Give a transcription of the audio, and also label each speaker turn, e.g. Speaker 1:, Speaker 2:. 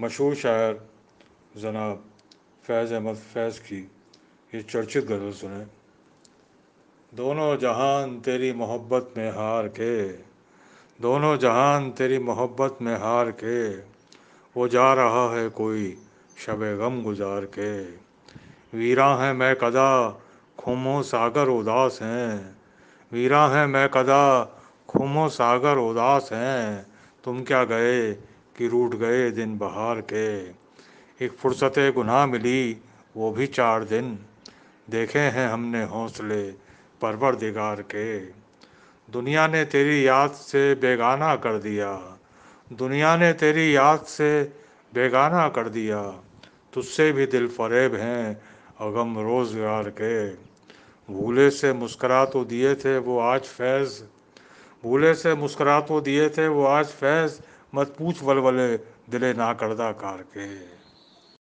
Speaker 1: मशहूर शायर जनाब फैज़ अहमद फैज़ की ये चर्चित गज़ल सुने दोनों जहान तेरी मोहब्बत में हार के दोनों जहान तेरी मोहब्बत में हार के वो जा रहा है कोई शब गम गुजार के वीरा हैं मैं कदा खुमो सागर उदास हैं वीरा हैं मैं कदा खुमो सागर उदास हैं तुम क्या गए कि रूठ गए दिन बहार के एक फुर्सत गुनाह मिली वो भी चार दिन देखे हैं हमने हौसले परवर दिगार के दुनिया ने तेरी याद से बेगाना कर दिया दुनिया ने तेरी याद से बेगाना कर दिया तुझसे भी दिल फरेब हैं अगम रोजगार के भूले से मुस्करा तो दिए थे वो आज फैज़ भूले से मुस्करा तो दिए थे वो आज फैज़ ਮਤ ਪੂਛ ਵਲਵਲੇ ਦਿਲੇ ਨਾ ਕਰਦਾ
Speaker 2: ਕਰਕੇ